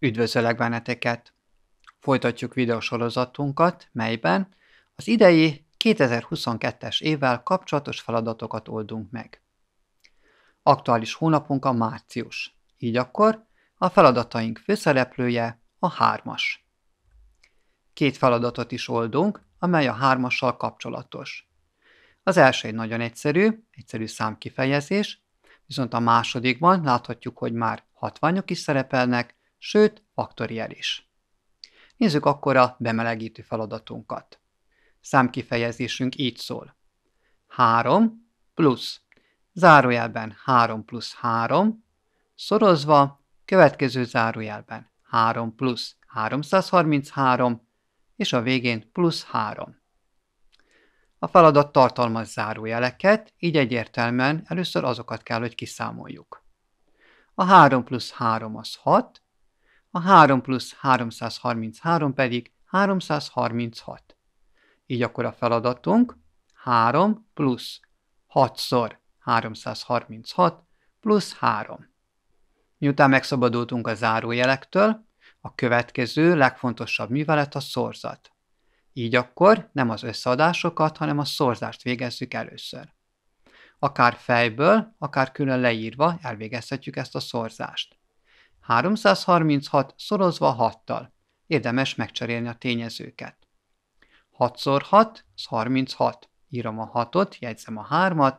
Üdvözöllek benneteket! Folytatjuk videósorozatunkat, melyben az idei 2022-es évvel kapcsolatos feladatokat oldunk meg. Aktuális hónapunk a március, így akkor a feladataink főszereplője a hármas. Két feladatot is oldunk, amely a hármassal kapcsolatos. Az első egy nagyon egyszerű, egyszerű számkifejezés, viszont a másodikban láthatjuk, hogy már hatványok is szerepelnek, sőt faktoriális. Nézzük akkor a bemelegítő feladatunkat. Számkifejezésünk így szól. 3 plusz, zárójelben 3 plusz 3, szorozva, következő zárójelben 3 plusz 333, és a végén plusz 3. A feladat tartalmaz zárójeleket, így egyértelműen először azokat kell, hogy kiszámoljuk. A 3 plusz 3 az 6, a 3 plusz 333 pedig 336. Így akkor a feladatunk 3 plusz 6-szor 336 plusz 3. Miután megszabadultunk a zárójelektől, a következő legfontosabb művelet a szorzat. Így akkor nem az összeadásokat, hanem a szorzást végezzük először. Akár fejből, akár külön leírva elvégezhetjük ezt a szorzást. 336 szorozva 6-tal. Érdemes megcserélni a tényezőket. 6x6, az 36. Írom a 6-ot, jegyzem a 3-at.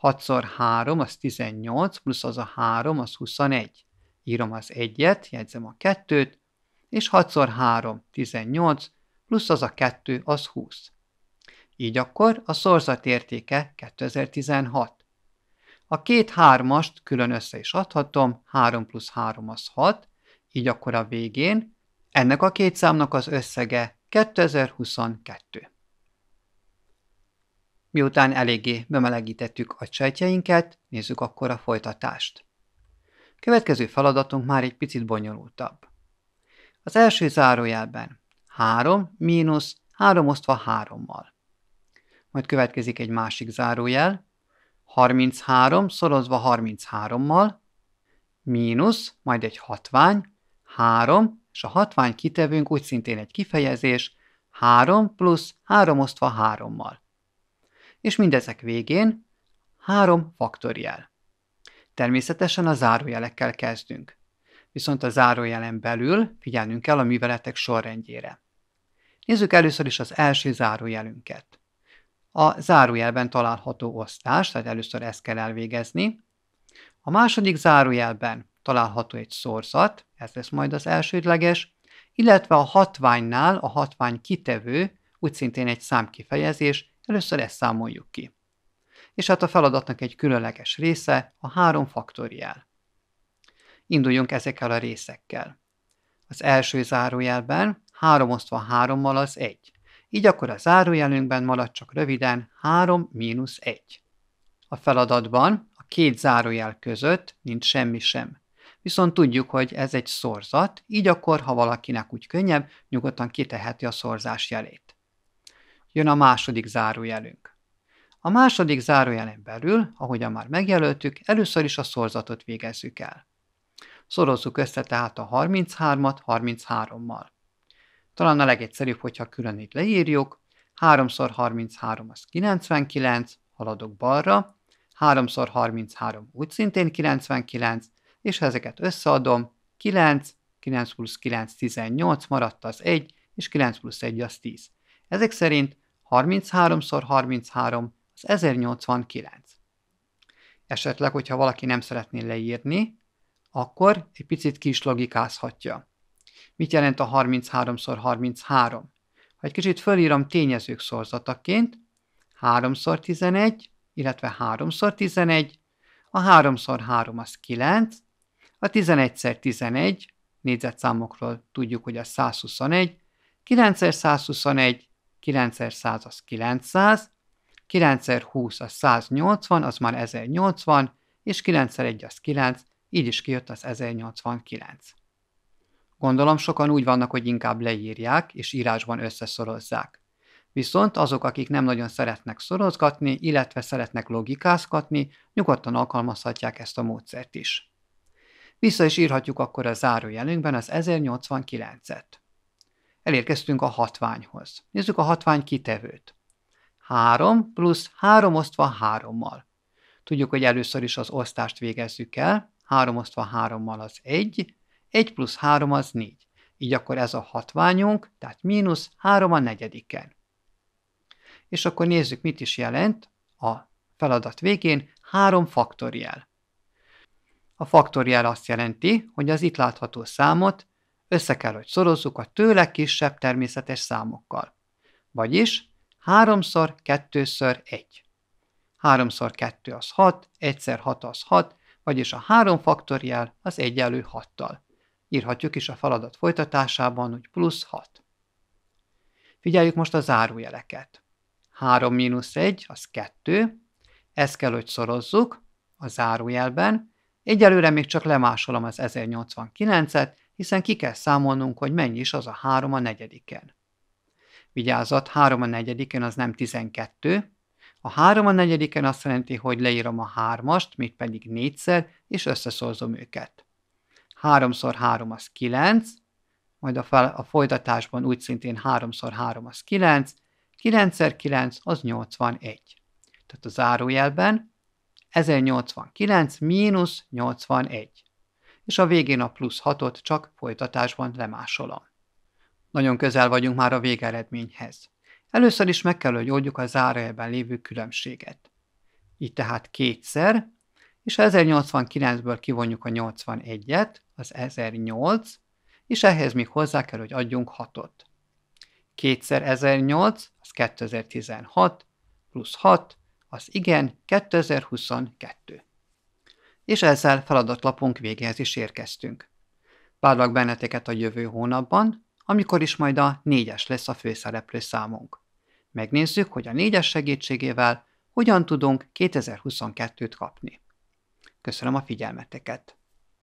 6x3, az 18, plusz az a 3, az 21. Írom az 1-et, jegyzem a 2-t, és 6x3, 18, plusz az a 2, az 20. Így akkor a szorzat értéke 2016. A két hármast külön össze is adhatom, 3 plusz 3 az 6, így akkor a végén ennek a két számnak az összege 2022. Miután eléggé bemelegítettük a csejtjeinket, nézzük akkor a folytatást. Következő feladatunk már egy picit bonyolultabb. Az első zárójelben 3 mínusz 3 osztva 3-mal. Majd következik egy másik zárójel, 33 szorozva 33-mal, mínusz, majd egy hatvány, 3, és a hatvány kitevünk úgy szintén egy kifejezés, 3 plusz 3 osztva 3-mal. És mindezek végén 3 faktoriál. Természetesen a zárójelekkel kezdünk. Viszont a zárójelen belül figyelnünk kell a műveletek sorrendjére. Nézzük először is az első zárójelünket a zárójelben található osztást, tehát először ezt kell elvégezni. A második zárójelben található egy szorzat, ez lesz majd az elsődleges, illetve a hatványnál a hatvány kitevő, úgy szintén egy számkifejezés, először ezt számoljuk ki. És hát a feladatnak egy különleges része a három faktoriál. Induljunk ezekkel a részekkel. Az első zárójelben 3 osztva 3-mal az 1 így akkor a zárójelünkben maradt csak röviden 3 mínusz 1. A feladatban a két zárójel között nincs semmi sem. Viszont tudjuk, hogy ez egy szorzat, így akkor, ha valakinek úgy könnyebb, nyugodtan kiteheti a szorzás jelét. Jön a második zárójelünk. A második zárójelen belül, ahogyan már megjelöltük, először is a szorzatot végezzük el. Szorozzuk össze tehát a 33-at 33-mal. Talán a legegyszerűbb, hogyha külön itt leírjuk. 3x33 az 99, haladok balra, 3x33 úgy szintén 99, és ha ezeket összeadom, 9, 9 plusz 9, 18, maradt az 1, és 9 plusz 1 az 10. Ezek szerint 33x33 az 1089. Esetleg, hogyha valaki nem szeretné leírni, akkor egy picit kis logikázhatja. Mit jelent a 33x33? Ha egy kicsit fölírom tényezők szorzataként, 3x11, illetve 3x11, a 3x3 az 9, a 11x11, négyzetszámokról tudjuk, hogy a 121, 9x121, 9x100 az 900, 9x20 az 180, az már 1080, és 9x1 az 9, így is kijött az 1089. Gondolom sokan úgy vannak, hogy inkább leírják és írásban összeszorozzák. Viszont azok, akik nem nagyon szeretnek szorozgatni, illetve szeretnek logikázgatni, nyugodtan alkalmazhatják ezt a módszert is. Vissza is írhatjuk akkor a zárójelünkben az 1089-et. Elérkeztünk a hatványhoz. Nézzük a hatvány kitevőt. 3 plusz 3 osztva 3-mal. Tudjuk, hogy először is az osztást végezzük el. 3 osztva 3-mal az 1, 1 plusz 3 az 4, így akkor ez a hatványunk, tehát mínusz 3 a negyediken. És akkor nézzük, mit is jelent a feladat végén 3 faktoriál. A faktoriál azt jelenti, hogy az itt látható számot össze kell, hogy szorozzuk a tőle kisebb természetes számokkal. Vagyis 3 x 2 x 1. 3 x 2 az 6, 1 x 6 az 6, vagyis a 3 faktoriál az egyenlő 6-tal. Írhatjuk is a feladat folytatásában, hogy plusz 6. Figyeljük most a zárójeleket. 3 mínusz 1, az 2. Ezt kell, hogy szorozzuk a zárójelben. Egyelőre még csak lemásolom az 1089-et, hiszen ki kell számolnunk, hogy mennyi is az a 3 a negyediken. Vigyázat, 3 a negyediken az nem 12, a 3 a negyediken azt jelenti, hogy leírom a 3-ast, még pedig 4-szer, és összeszorzom őket. 3x3 az 9, majd a, fel, a folytatásban úgy szintén 3x3 az 9, 9x9 az 81. Tehát a zárójelben 1089 mínusz 81. És a végén a plusz 6-ot csak folytatásban lemásolom. Nagyon közel vagyunk már a végeredményhez. Először is meg kell, hogy oldjuk a zárójelben lévő különbséget. Így tehát kétszer, és 1089-ből kivonjuk a 81-et, az 1008, és ehhez még hozzá kell, hogy adjunk 6-ot. 2 1008, az 2016, plusz 6, az igen, 2022. És ezzel feladatlapunk végéhez is érkeztünk. Várlak benneteket a jövő hónapban, amikor is majd a négyes lesz a főszereplő számunk. Megnézzük, hogy a négyes segítségével hogyan tudunk 2022-t kapni. Köszönöm a figyelmeteket!